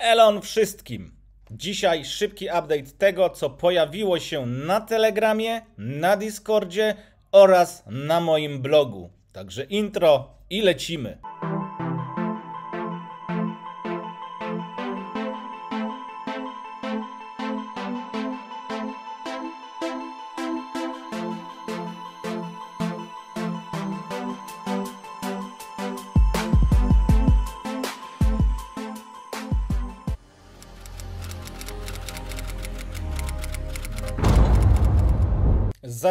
Elon wszystkim! Dzisiaj szybki update tego, co pojawiło się na Telegramie, na Discordzie oraz na moim blogu. Także intro i lecimy.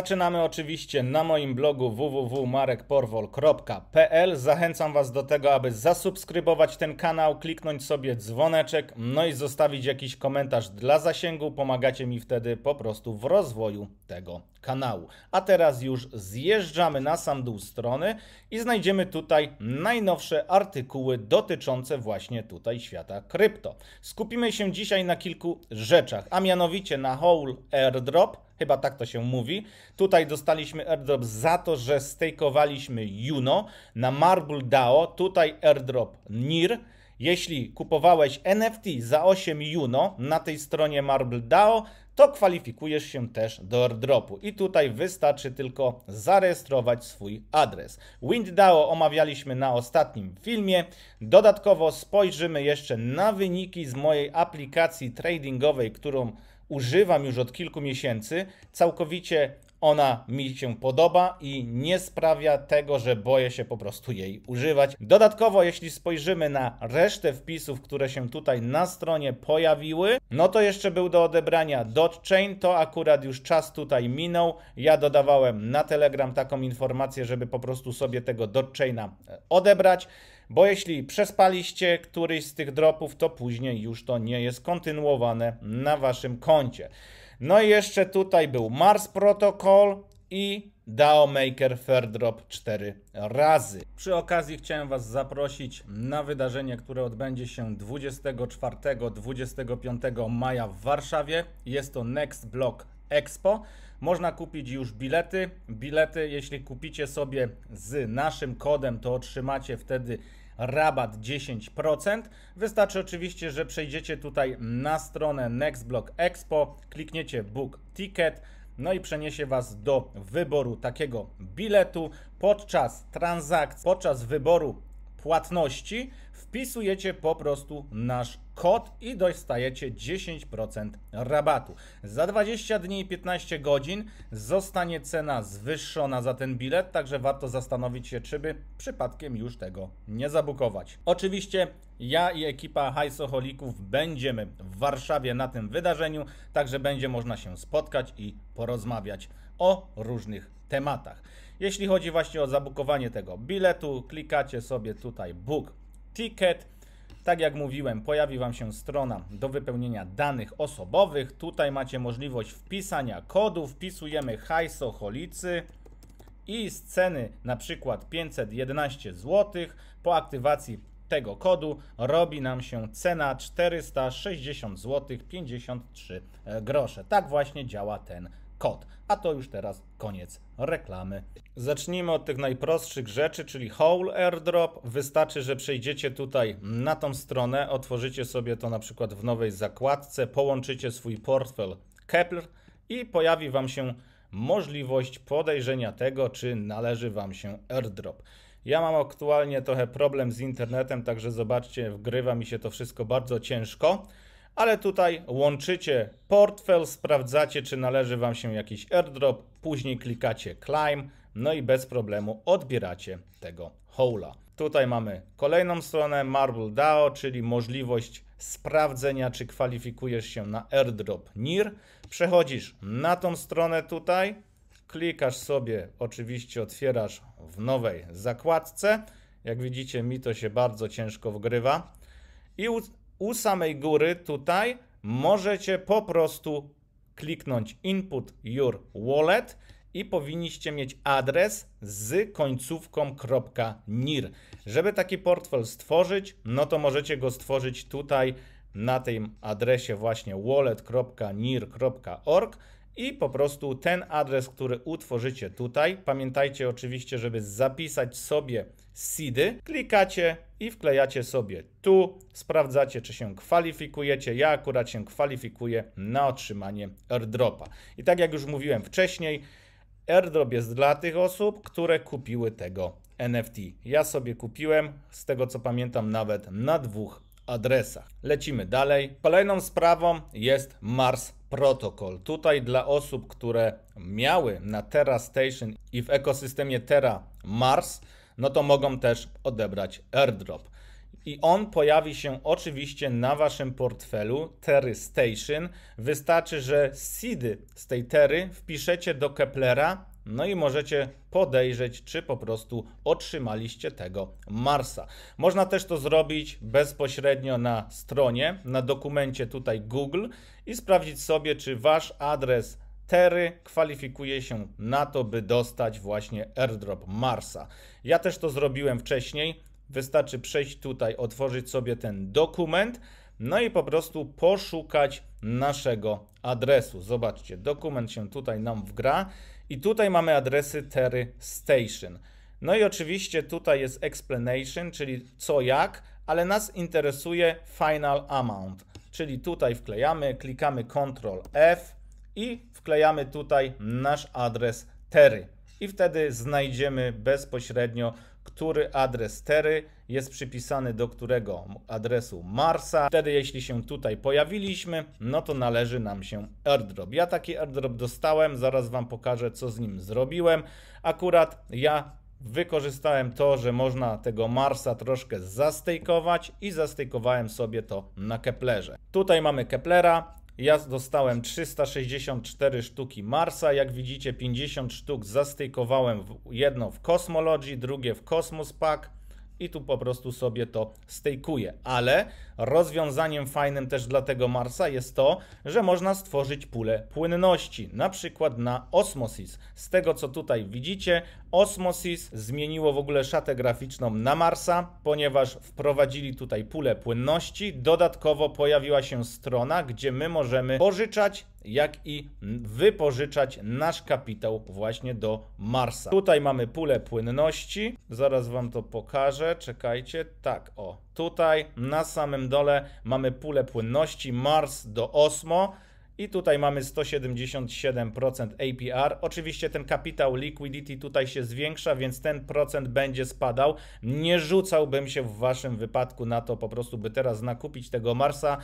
Zaczynamy oczywiście na moim blogu www.marekporwol.pl. Zachęcam Was do tego, aby zasubskrybować ten kanał, kliknąć sobie dzwoneczek, no i zostawić jakiś komentarz dla zasięgu. Pomagacie mi wtedy po prostu w rozwoju tego kanału. A teraz już zjeżdżamy na sam dół strony i znajdziemy tutaj najnowsze artykuły dotyczące właśnie tutaj świata krypto. Skupimy się dzisiaj na kilku rzeczach, a mianowicie na Whole Airdrop Chyba tak to się mówi. Tutaj dostaliśmy airdrop za to, że stakowaliśmy Juno na Marble DAO. Tutaj airdrop NIR. Jeśli kupowałeś NFT za 8 Juno na tej stronie Marble DAO, to kwalifikujesz się też do airdropu. I tutaj wystarczy tylko zarejestrować swój adres. WindDAO omawialiśmy na ostatnim filmie. Dodatkowo spojrzymy jeszcze na wyniki z mojej aplikacji tradingowej, którą używam już od kilku miesięcy, całkowicie ona mi się podoba i nie sprawia tego, że boję się po prostu jej używać. Dodatkowo, jeśli spojrzymy na resztę wpisów, które się tutaj na stronie pojawiły, no to jeszcze był do odebrania DotChain, to akurat już czas tutaj minął. Ja dodawałem na Telegram taką informację, żeby po prostu sobie tego DotChaina e, odebrać bo jeśli przespaliście któryś z tych dropów, to później już to nie jest kontynuowane na waszym koncie. No i jeszcze tutaj był Mars Protocol i DAO Maker Fairdrop 4 razy. Przy okazji chciałem Was zaprosić na wydarzenie, które odbędzie się 24-25 maja w Warszawie. Jest to Next Block Expo. Można kupić już bilety. Bilety, jeśli kupicie sobie z naszym kodem, to otrzymacie wtedy rabat 10%. Wystarczy oczywiście, że przejdziecie tutaj na stronę Nextblock Expo, klikniecie Book Ticket, no i przeniesie Was do wyboru takiego biletu. Podczas transakcji, podczas wyboru płatności wpisujecie po prostu nasz kod i dostajecie 10% rabatu. Za 20 dni i 15 godzin zostanie cena zwyższona za ten bilet, także warto zastanowić się, czy by przypadkiem już tego nie zabukować. Oczywiście ja i ekipa hajsoholików będziemy w Warszawie na tym wydarzeniu, także będzie można się spotkać i porozmawiać o różnych tematach. Jeśli chodzi właśnie o zabukowanie tego biletu, klikacie sobie tutaj Book Ticket tak jak mówiłem, pojawi Wam się strona do wypełnienia danych osobowych. Tutaj macie możliwość wpisania kodu. Wpisujemy hajsocholicy i z ceny na przykład 511 zł po aktywacji tego kodu robi nam się cena 460 zł 53 grosze. Tak właśnie działa ten kod. A to już teraz koniec reklamy. Zacznijmy od tych najprostszych rzeczy, czyli whole airdrop. Wystarczy, że przejdziecie tutaj na tą stronę, otworzycie sobie to na przykład w nowej zakładce, połączycie swój portfel Kepler i pojawi Wam się możliwość podejrzenia tego, czy należy Wam się airdrop. Ja mam aktualnie trochę problem z internetem, także zobaczcie, wgrywa mi się to wszystko bardzo ciężko ale tutaj łączycie portfel, sprawdzacie czy należy Wam się jakiś airdrop, później klikacie climb, no i bez problemu odbieracie tego hola. Tutaj mamy kolejną stronę Marble DAO, czyli możliwość sprawdzenia, czy kwalifikujesz się na airdrop NIR. Przechodzisz na tą stronę tutaj, klikasz sobie, oczywiście otwierasz w nowej zakładce. Jak widzicie, mi to się bardzo ciężko wgrywa. I u samej góry tutaj możecie po prostu kliknąć input your wallet i powinniście mieć adres z końcówką .nir. Żeby taki portfel stworzyć, no to możecie go stworzyć tutaj na tym adresie właśnie wallet.nir.org i po prostu ten adres, który utworzycie tutaj, pamiętajcie oczywiście, żeby zapisać sobie SIDy, klikacie i wklejacie sobie tu, sprawdzacie czy się kwalifikujecie. Ja akurat się kwalifikuję na otrzymanie airdropa. I tak jak już mówiłem wcześniej, airdrop jest dla tych osób, które kupiły tego NFT. Ja sobie kupiłem, z tego co pamiętam, nawet na dwóch adresach. Lecimy dalej. Kolejną sprawą jest Mars Protocol. Tutaj dla osób, które miały na Terra Station i w ekosystemie Terra Mars, no to mogą też odebrać airdrop. I on pojawi się oczywiście na waszym portfelu Terry Station. Wystarczy, że seedy z tej Terry wpiszecie do Keplera, no i możecie podejrzeć, czy po prostu otrzymaliście tego Marsa. Można też to zrobić bezpośrednio na stronie, na dokumencie tutaj Google i sprawdzić sobie, czy wasz adres Terry kwalifikuje się na to, by dostać właśnie airdrop Marsa. Ja też to zrobiłem wcześniej. Wystarczy przejść tutaj, otworzyć sobie ten dokument, no i po prostu poszukać naszego adresu. Zobaczcie, dokument się tutaj nam wgra i tutaj mamy adresy Terry Station. No i oczywiście tutaj jest explanation, czyli co jak, ale nas interesuje final amount, czyli tutaj wklejamy, klikamy Ctrl F, i wklejamy tutaj nasz adres tery. I wtedy znajdziemy bezpośrednio, który adres tery jest przypisany do którego adresu Marsa. Wtedy jeśli się tutaj pojawiliśmy, no to należy nam się airdrop. Ja taki airdrop dostałem, zaraz Wam pokażę co z nim zrobiłem. Akurat ja wykorzystałem to, że można tego Marsa troszkę zastejkować i zastejkowałem sobie to na Keplerze. Tutaj mamy Keplera, ja dostałem 364 sztuki Marsa. Jak widzicie, 50 sztuk zastykowałem jedną w Cosmology, drugie w Cosmos Pack i tu po prostu sobie to stejkuję. Ale Rozwiązaniem fajnym też dla tego Marsa jest to, że można stworzyć pulę płynności, na przykład na Osmosis. Z tego co tutaj widzicie, Osmosis zmieniło w ogóle szatę graficzną na Marsa, ponieważ wprowadzili tutaj pulę płynności. Dodatkowo pojawiła się strona, gdzie my możemy pożyczać jak i wypożyczać nasz kapitał właśnie do Marsa. Tutaj mamy pulę płynności. Zaraz wam to pokażę. Czekajcie. Tak, o. Tutaj na samym dole mamy pulę płynności Mars do Osmo. I tutaj mamy 177% APR. Oczywiście ten kapitał liquidity tutaj się zwiększa, więc ten procent będzie spadał. Nie rzucałbym się w waszym wypadku na to po prostu, by teraz nakupić tego Marsa.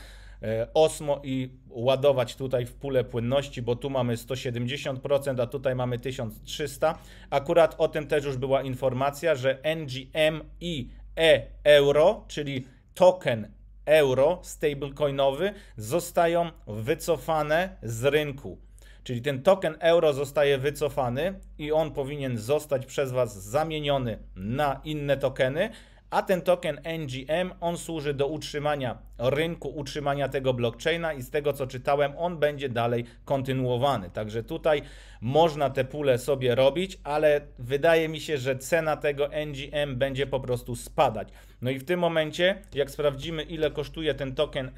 E, Osmo i ładować tutaj w pulę płynności, bo tu mamy 170%, a tutaj mamy 1300. Akurat o tym też już była informacja, że NGM i e-euro, czyli token euro stablecoinowy, zostają wycofane z rynku. Czyli ten token euro zostaje wycofany i on powinien zostać przez Was zamieniony na inne tokeny, a ten token NGM on służy do utrzymania rynku, utrzymania tego blockchaina i z tego co czytałem, on będzie dalej kontynuowany. Także tutaj można te pule sobie robić, ale wydaje mi się, że cena tego NGM będzie po prostu spadać. No i w tym momencie, jak sprawdzimy ile kosztuje ten token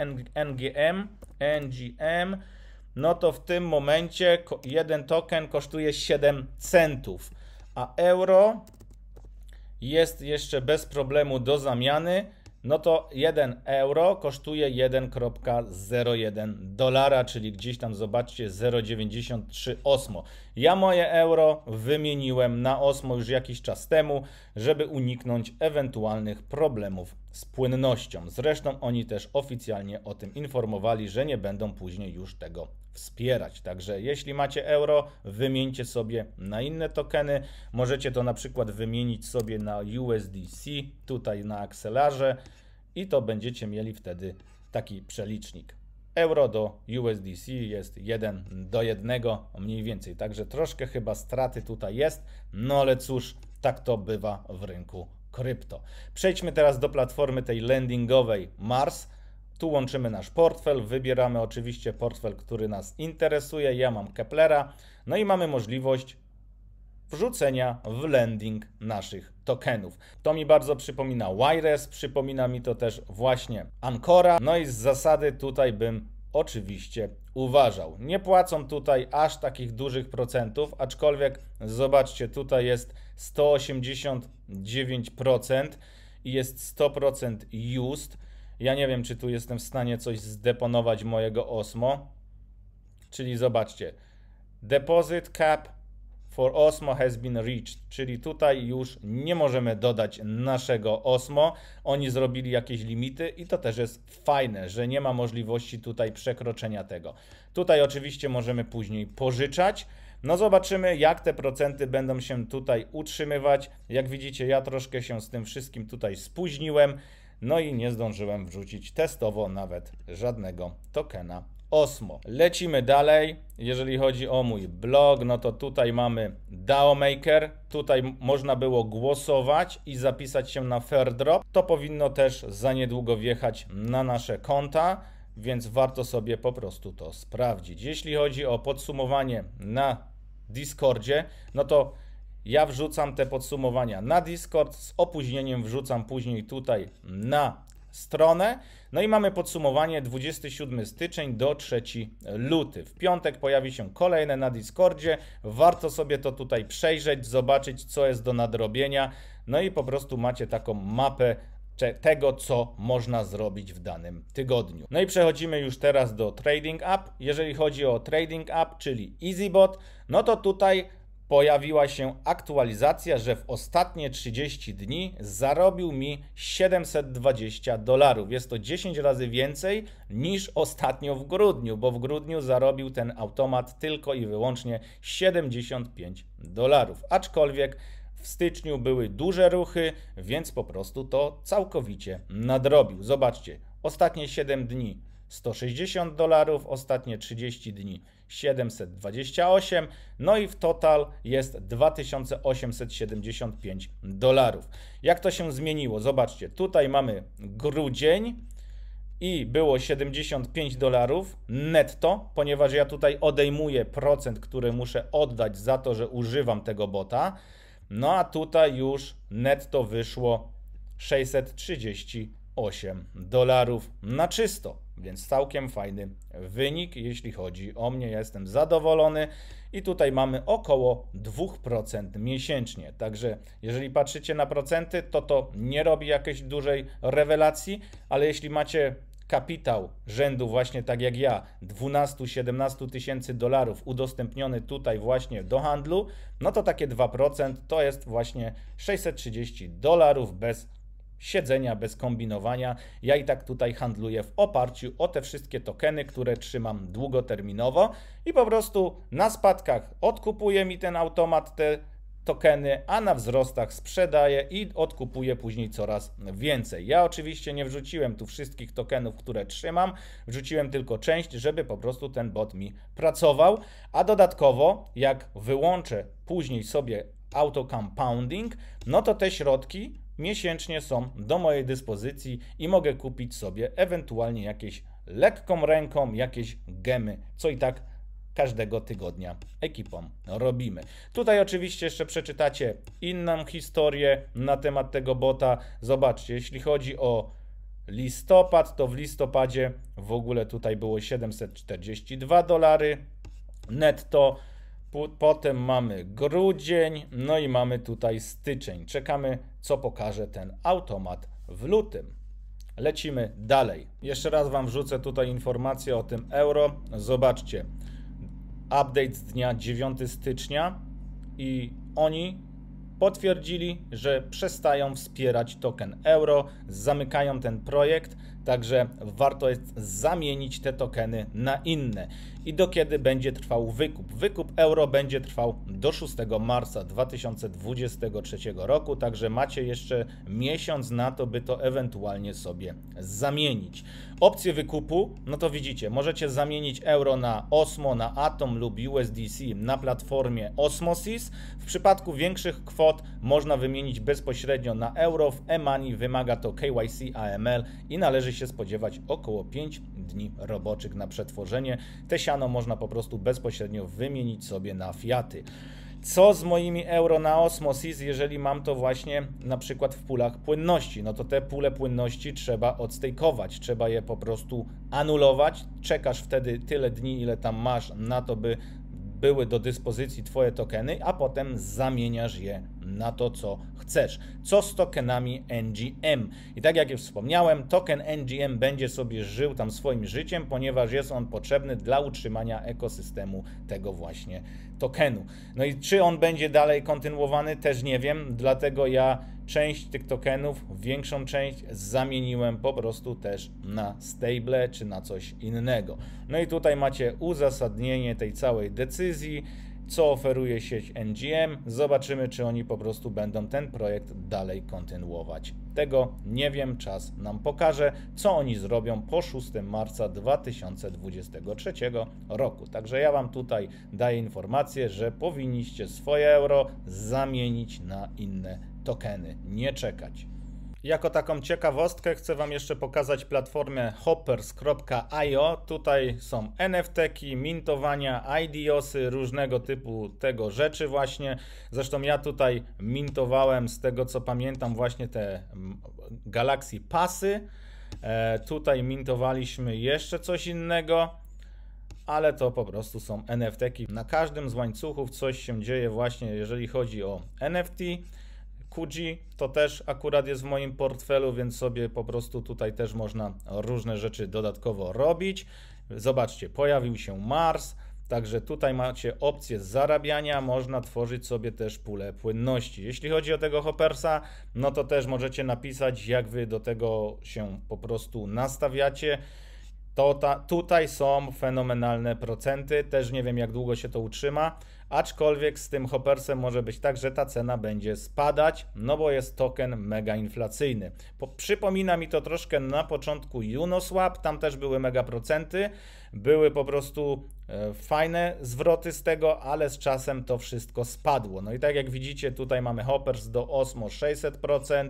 NGM, NGM, no to w tym momencie jeden token kosztuje 7 centów, a euro jest jeszcze bez problemu do zamiany, no to 1 euro kosztuje 1.01 dolara, czyli gdzieś tam zobaczcie 0,93 osmo. Ja moje euro wymieniłem na osmo już jakiś czas temu, żeby uniknąć ewentualnych problemów z płynnością. Zresztą oni też oficjalnie o tym informowali, że nie będą później już tego wspierać. Także jeśli macie euro, wymieńcie sobie na inne tokeny. Możecie to na przykład wymienić sobie na USDC, tutaj na akcelarze i to będziecie mieli wtedy taki przelicznik. Euro do USDC jest 1 do 1 mniej więcej, także troszkę chyba straty tutaj jest, no ale cóż, tak to bywa w rynku krypto. Przejdźmy teraz do platformy tej lendingowej Mars. Tu łączymy nasz portfel, wybieramy oczywiście portfel, który nas interesuje. Ja mam Keplera, no i mamy możliwość wrzucenia w lending naszych tokenów. To mi bardzo przypomina Wires, przypomina mi to też właśnie Ancora. No i z zasady tutaj bym oczywiście uważał. Nie płacą tutaj aż takich dużych procentów, aczkolwiek zobaczcie, tutaj jest 189% i jest 100% used. Ja nie wiem, czy tu jestem w stanie coś zdeponować mojego Osmo. Czyli zobaczcie. Deposit cap for Osmo has been reached, czyli tutaj już nie możemy dodać naszego Osmo. Oni zrobili jakieś limity i to też jest fajne, że nie ma możliwości tutaj przekroczenia tego. Tutaj oczywiście możemy później pożyczać. No zobaczymy, jak te procenty będą się tutaj utrzymywać. Jak widzicie, ja troszkę się z tym wszystkim tutaj spóźniłem. No i nie zdążyłem wrzucić testowo nawet żadnego tokena Osmo. Lecimy dalej. Jeżeli chodzi o mój blog, no to tutaj mamy dao maker. Tutaj można było głosować i zapisać się na Fairdrop. To powinno też za niedługo wjechać na nasze konta, więc warto sobie po prostu to sprawdzić. Jeśli chodzi o podsumowanie na Discordzie, no to ja wrzucam te podsumowania na Discord, z opóźnieniem wrzucam później tutaj na stronę. No i mamy podsumowanie 27 styczeń do 3 luty. W piątek pojawi się kolejne na Discordzie. Warto sobie to tutaj przejrzeć, zobaczyć co jest do nadrobienia. No i po prostu macie taką mapę tego, co można zrobić w danym tygodniu. No i przechodzimy już teraz do Trading App. Jeżeli chodzi o Trading App, czyli EasyBot, no to tutaj pojawiła się aktualizacja, że w ostatnie 30 dni zarobił mi 720 dolarów. Jest to 10 razy więcej niż ostatnio w grudniu, bo w grudniu zarobił ten automat tylko i wyłącznie 75 dolarów. Aczkolwiek w styczniu były duże ruchy, więc po prostu to całkowicie nadrobił. Zobaczcie, ostatnie 7 dni 160 dolarów, ostatnie 30 dni 728, no i w total jest 2875 dolarów. Jak to się zmieniło? Zobaczcie, tutaj mamy grudzień i było 75 dolarów netto, ponieważ ja tutaj odejmuję procent, który muszę oddać za to, że używam tego bota. No a tutaj już netto wyszło 638 dolarów na czysto. Więc całkiem fajny wynik, jeśli chodzi o mnie. Ja jestem zadowolony i tutaj mamy około 2% miesięcznie. Także jeżeli patrzycie na procenty, to to nie robi jakiejś dużej rewelacji, ale jeśli macie kapitał rzędu właśnie tak jak ja 12-17 tysięcy dolarów udostępniony tutaj właśnie do handlu, no to takie 2% to jest właśnie 630 dolarów bez siedzenia, bez kombinowania. Ja i tak tutaj handluję w oparciu o te wszystkie tokeny, które trzymam długoterminowo i po prostu na spadkach odkupuje mi ten automat te tokeny, a na wzrostach sprzedaję i odkupuję później coraz więcej. Ja oczywiście nie wrzuciłem tu wszystkich tokenów, które trzymam, wrzuciłem tylko część, żeby po prostu ten bot mi pracował, a dodatkowo jak wyłączę później sobie auto compounding, no to te środki miesięcznie są do mojej dyspozycji i mogę kupić sobie ewentualnie jakieś lekką ręką, jakieś gemy, co i tak każdego tygodnia ekipom robimy. Tutaj oczywiście jeszcze przeczytacie inną historię na temat tego bota. Zobaczcie, jeśli chodzi o listopad, to w listopadzie w ogóle tutaj było 742 dolary netto. Potem mamy grudzień, no i mamy tutaj styczeń. Czekamy, co pokaże ten automat w lutym. Lecimy dalej. Jeszcze raz Wam wrzucę tutaj informację o tym euro. Zobaczcie, update z dnia 9 stycznia i oni potwierdzili, że przestają wspierać token euro, zamykają ten projekt, także warto jest zamienić te tokeny na inne. I do kiedy będzie trwał wykup? Wykup euro będzie trwał do 6 marca 2023 roku, także macie jeszcze miesiąc na to, by to ewentualnie sobie zamienić. Opcje wykupu, no to widzicie, możecie zamienić euro na Osmo, na Atom lub USDC na platformie Osmosis. W przypadku większych kwot można wymienić bezpośrednio na euro. W e-money wymaga to KYC AML i należy się się spodziewać około 5 dni roboczych na przetworzenie. Te siano można po prostu bezpośrednio wymienić sobie na fiaty. Co z moimi euro na Osmosis, jeżeli mam to właśnie na przykład w pulach płynności? No to te pule płynności trzeba odstejkować, trzeba je po prostu anulować. Czekasz wtedy tyle dni, ile tam masz na to, by były do dyspozycji Twoje tokeny, a potem zamieniasz je na to, co chcesz. Co z tokenami NGM? I tak jak już wspomniałem, token NGM będzie sobie żył tam swoim życiem, ponieważ jest on potrzebny dla utrzymania ekosystemu tego właśnie tokenu. No i czy on będzie dalej kontynuowany, też nie wiem, dlatego ja część tych tokenów, większą część zamieniłem po prostu też na stable czy na coś innego. No i tutaj macie uzasadnienie tej całej decyzji co oferuje sieć NGM. Zobaczymy, czy oni po prostu będą ten projekt dalej kontynuować. Tego nie wiem, czas nam pokaże, co oni zrobią po 6 marca 2023 roku. Także ja Wam tutaj daję informację, że powinniście swoje euro zamienić na inne tokeny, nie czekać. Jako taką ciekawostkę chcę Wam jeszcze pokazać platformę hoppers.io. Tutaj są NFT-ki, mintowania, IDOSy, różnego typu tego rzeczy właśnie. Zresztą ja tutaj mintowałem z tego co pamiętam właśnie te Galaxy Pasy. E, tutaj mintowaliśmy jeszcze coś innego ale to po prostu są NFT. -ki. Na każdym z łańcuchów coś się dzieje właśnie jeżeli chodzi o NFT to też akurat jest w moim portfelu, więc sobie po prostu tutaj też można różne rzeczy dodatkowo robić. Zobaczcie, pojawił się Mars, Także tutaj macie opcję zarabiania, można tworzyć sobie też pulę płynności. Jeśli chodzi o tego Hoppersa, no to też możecie napisać, jak wy do tego się po prostu nastawiacie. To ta, tutaj są fenomenalne procenty, też nie wiem jak długo się to utrzyma, aczkolwiek z tym Hoppersem może być tak, że ta cena będzie spadać, no bo jest token mega inflacyjny. Po, przypomina mi to troszkę na początku Uniswap, tam też były mega procenty, były po prostu e, fajne zwroty z tego, ale z czasem to wszystko spadło. No i tak jak widzicie, tutaj mamy Hoppers do Osmo 600%,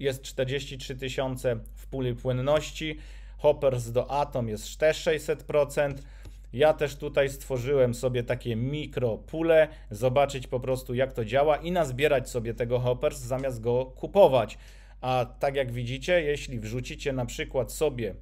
jest 43 tysiące w puli płynności, Hoppers do Atom jest też 600%. Ja też tutaj stworzyłem sobie takie mikro pule, zobaczyć po prostu jak to działa i nazbierać sobie tego Hoppers zamiast go kupować. A tak jak widzicie, jeśli wrzucicie na przykład sobie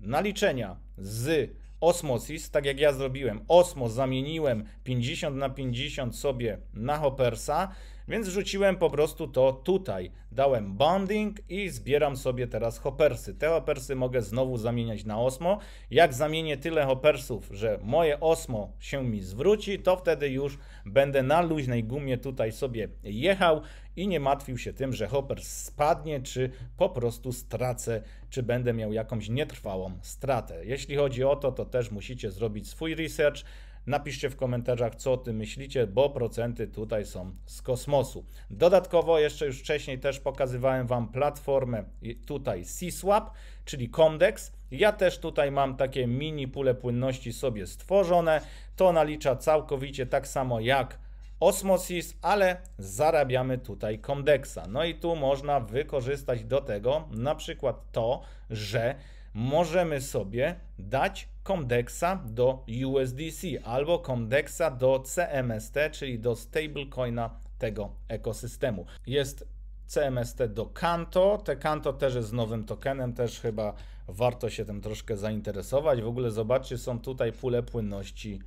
naliczenia z Osmosis, tak jak ja zrobiłem. osmo zamieniłem 50 na 50 sobie na Hoppersa, więc rzuciłem po prostu to tutaj. Dałem bonding i zbieram sobie teraz Hoppersy. Te Hoppersy mogę znowu zamieniać na Osmo. Jak zamienię tyle Hoppersów, że moje Osmo się mi zwróci, to wtedy już będę na luźnej gumie tutaj sobie jechał i nie martwił się tym, że Hopper spadnie, czy po prostu stracę, czy będę miał jakąś nietrwałą stratę. Jeśli chodzi o to, to też musicie zrobić swój research. Napiszcie w komentarzach, co o tym myślicie, bo procenty tutaj są z kosmosu. Dodatkowo, jeszcze już wcześniej też pokazywałem Wam platformę tutaj C-Swap, czyli Comdex. Ja też tutaj mam takie mini pule płynności sobie stworzone. To nalicza całkowicie tak samo jak Osmosis, ale zarabiamy tutaj kondeksa. No i tu można wykorzystać do tego na przykład to, że możemy sobie dać kondeksa do USDC albo kondeksa do CMST, czyli do stablecoina tego ekosystemu. Jest CMST do Kanto. Te Kanto też jest nowym tokenem, też chyba warto się tym troszkę zainteresować. W ogóle zobaczcie, są tutaj pule płynności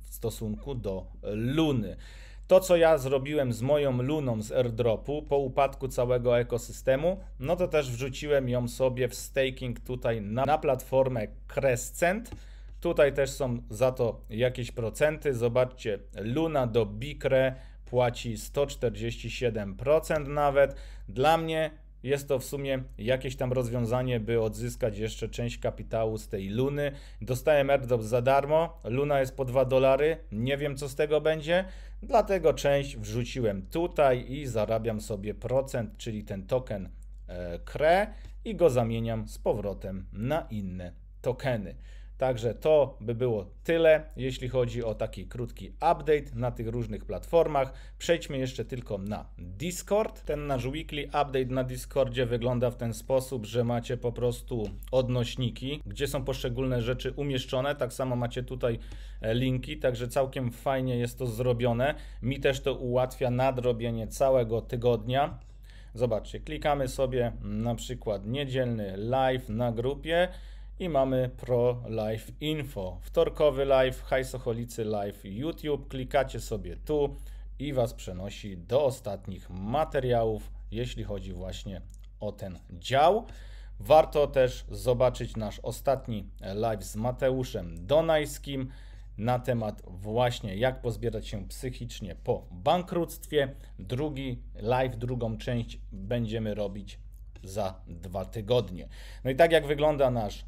w stosunku do Luny. To, co ja zrobiłem z moją luną z airdropu po upadku całego ekosystemu, no to też wrzuciłem ją sobie w staking tutaj na, na platformę Crescent. Tutaj też są za to jakieś procenty. Zobaczcie, Luna do Bikre płaci 147% nawet. Dla mnie jest to w sumie jakieś tam rozwiązanie, by odzyskać jeszcze część kapitału z tej Luny. Dostałem airdrop za darmo, Luna jest po 2 dolary, nie wiem co z tego będzie, dlatego część wrzuciłem tutaj i zarabiam sobie procent, czyli ten token e, KRE i go zamieniam z powrotem na inne tokeny. Także to by było tyle, jeśli chodzi o taki krótki update na tych różnych platformach. Przejdźmy jeszcze tylko na Discord. Ten nasz weekly update na Discordzie wygląda w ten sposób, że macie po prostu odnośniki, gdzie są poszczególne rzeczy umieszczone. Tak samo macie tutaj e, linki, także całkiem fajnie jest to zrobione. Mi też to ułatwia nadrobienie całego tygodnia. Zobaczcie, klikamy sobie na przykład niedzielny live na grupie i mamy Pro Live Info. Wtorkowy live, Hajsocholicy Live YouTube. Klikacie sobie tu i Was przenosi do ostatnich materiałów, jeśli chodzi właśnie o ten dział. Warto też zobaczyć nasz ostatni live z Mateuszem Donajskim na temat właśnie jak pozbierać się psychicznie po bankructwie. Drugi live, drugą część będziemy robić za dwa tygodnie. No i tak jak wygląda nasz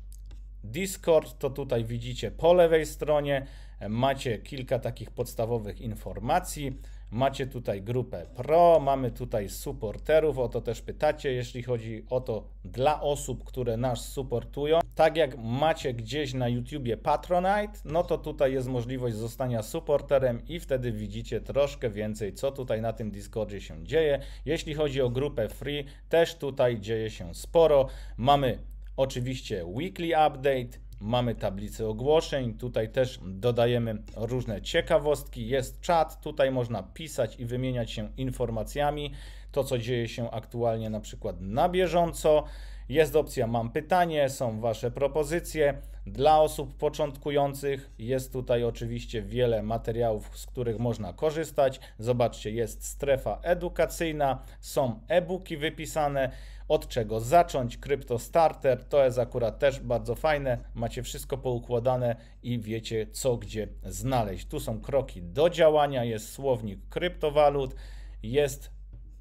Discord to tutaj widzicie po lewej stronie. Macie kilka takich podstawowych informacji. Macie tutaj grupę pro, mamy tutaj supporterów, o to też pytacie, jeśli chodzi o to dla osób, które nas supportują. Tak jak macie gdzieś na YouTubie Patronite, no to tutaj jest możliwość zostania supporterem i wtedy widzicie troszkę więcej, co tutaj na tym Discordzie się dzieje. Jeśli chodzi o grupę free, też tutaj dzieje się sporo. Mamy Oczywiście weekly update, mamy tablicę ogłoszeń, tutaj też dodajemy różne ciekawostki, jest czat, tutaj można pisać i wymieniać się informacjami, to co dzieje się aktualnie na przykład na bieżąco, jest opcja mam pytanie, są Wasze propozycje. Dla osób początkujących jest tutaj oczywiście wiele materiałów, z których można korzystać. Zobaczcie, jest strefa edukacyjna, są e-booki wypisane, od czego zacząć. starter? to jest akurat też bardzo fajne. Macie wszystko poukładane i wiecie co gdzie znaleźć. Tu są kroki do działania, jest słownik kryptowalut, jest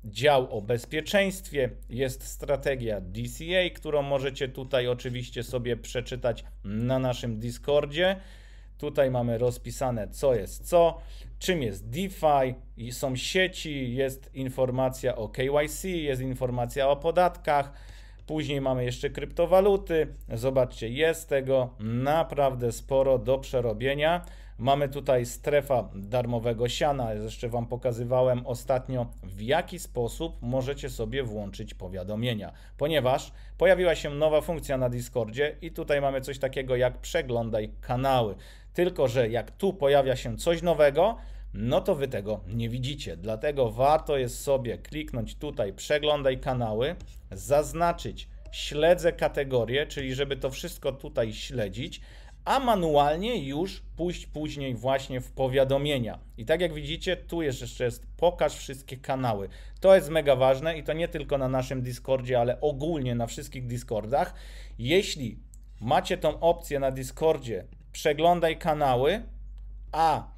dział o bezpieczeństwie, jest strategia DCA, którą możecie tutaj oczywiście sobie przeczytać na naszym Discordzie. Tutaj mamy rozpisane co jest co czym jest DeFi, są sieci, jest informacja o KYC, jest informacja o podatkach, później mamy jeszcze kryptowaluty. Zobaczcie, jest tego naprawdę sporo do przerobienia. Mamy tutaj strefa darmowego siana. Jeszcze Wam pokazywałem ostatnio, w jaki sposób możecie sobie włączyć powiadomienia, ponieważ pojawiła się nowa funkcja na Discordzie i tutaj mamy coś takiego jak przeglądaj kanały. Tylko, że jak tu pojawia się coś nowego, no to wy tego nie widzicie. Dlatego warto jest sobie kliknąć tutaj przeglądaj kanały, zaznaczyć śledzę kategorie, czyli żeby to wszystko tutaj śledzić, a manualnie już pójść później właśnie w powiadomienia. I tak jak widzicie, tu jeszcze jest pokaż wszystkie kanały. To jest mega ważne i to nie tylko na naszym Discordzie, ale ogólnie na wszystkich Discordach. Jeśli macie tą opcję na Discordzie przeglądaj kanały, a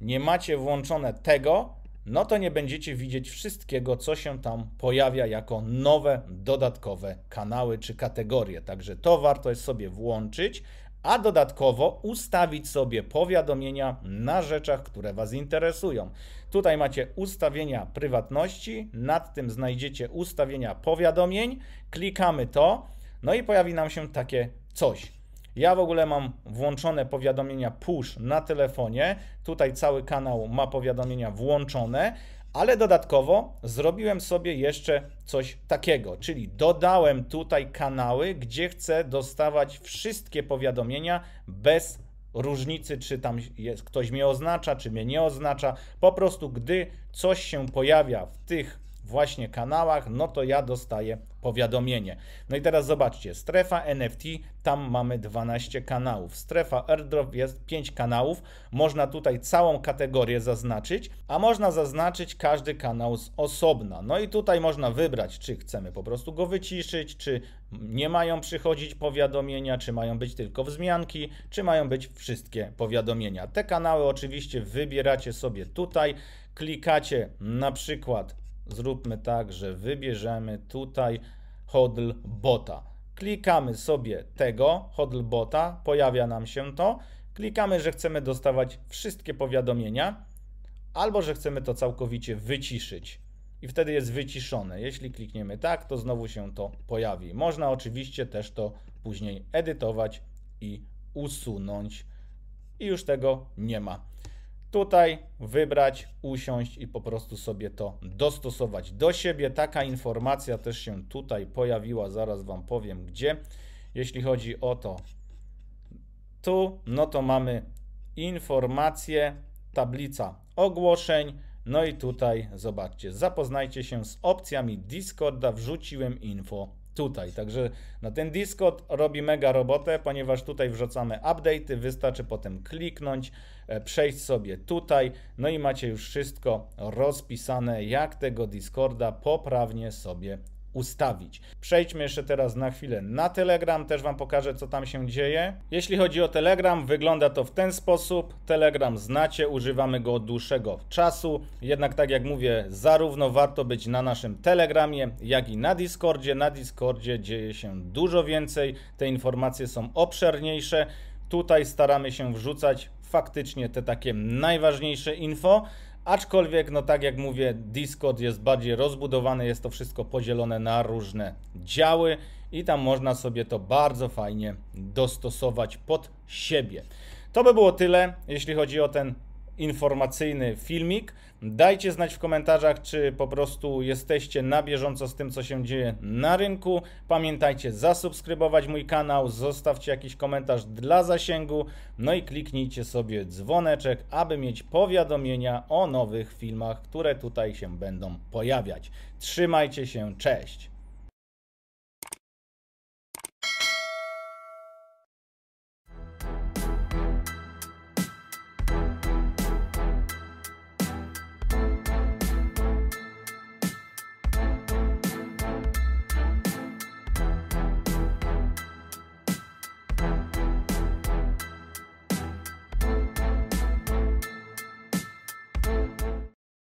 nie macie włączone tego, no to nie będziecie widzieć wszystkiego, co się tam pojawia jako nowe, dodatkowe kanały czy kategorie. Także to warto jest sobie włączyć, a dodatkowo ustawić sobie powiadomienia na rzeczach, które Was interesują. Tutaj macie ustawienia prywatności, nad tym znajdziecie ustawienia powiadomień, klikamy to, no i pojawi nam się takie coś. Ja w ogóle mam włączone powiadomienia push na telefonie. Tutaj cały kanał ma powiadomienia włączone, ale dodatkowo zrobiłem sobie jeszcze coś takiego, czyli dodałem tutaj kanały, gdzie chcę dostawać wszystkie powiadomienia bez różnicy, czy tam jest, ktoś mnie oznacza, czy mnie nie oznacza. Po prostu, gdy coś się pojawia w tych właśnie kanałach, no to ja dostaję powiadomienie. No i teraz zobaczcie, strefa NFT, tam mamy 12 kanałów. Strefa airdrop jest 5 kanałów. Można tutaj całą kategorię zaznaczyć, a można zaznaczyć każdy kanał z osobna. No i tutaj można wybrać, czy chcemy po prostu go wyciszyć, czy nie mają przychodzić powiadomienia, czy mają być tylko wzmianki, czy mają być wszystkie powiadomienia. Te kanały oczywiście wybieracie sobie tutaj, klikacie na przykład zróbmy tak, że wybierzemy tutaj hodl bota. Klikamy sobie tego hodl bota, pojawia nam się to. Klikamy, że chcemy dostawać wszystkie powiadomienia albo że chcemy to całkowicie wyciszyć. I wtedy jest wyciszone. Jeśli klikniemy tak, to znowu się to pojawi. Można oczywiście też to później edytować i usunąć. I już tego nie ma. Tutaj wybrać, usiąść i po prostu sobie to dostosować do siebie. Taka informacja też się tutaj pojawiła, zaraz Wam powiem gdzie. Jeśli chodzi o to, tu, no to mamy informacje, tablica ogłoszeń. No i tutaj zobaczcie, zapoznajcie się z opcjami Discorda, wrzuciłem info tutaj. Także no, ten Discord robi mega robotę, ponieważ tutaj wrzucamy update, wystarczy potem kliknąć, e, przejść sobie tutaj, no i macie już wszystko rozpisane, jak tego Discorda poprawnie sobie ustawić. Przejdźmy jeszcze teraz na chwilę na Telegram, też Wam pokażę, co tam się dzieje. Jeśli chodzi o Telegram, wygląda to w ten sposób. Telegram znacie, używamy go od dłuższego czasu. Jednak tak jak mówię, zarówno warto być na naszym Telegramie, jak i na Discordzie. Na Discordzie dzieje się dużo więcej, te informacje są obszerniejsze. Tutaj staramy się wrzucać faktycznie te takie najważniejsze info. Aczkolwiek, no tak jak mówię, Discord jest bardziej rozbudowany, jest to wszystko podzielone na różne działy i tam można sobie to bardzo fajnie dostosować pod siebie. To by było tyle, jeśli chodzi o ten informacyjny filmik. Dajcie znać w komentarzach, czy po prostu jesteście na bieżąco z tym, co się dzieje na rynku. Pamiętajcie zasubskrybować mój kanał, zostawcie jakiś komentarz dla zasięgu, no i kliknijcie sobie dzwoneczek, aby mieć powiadomienia o nowych filmach, które tutaj się będą pojawiać. Trzymajcie się, cześć!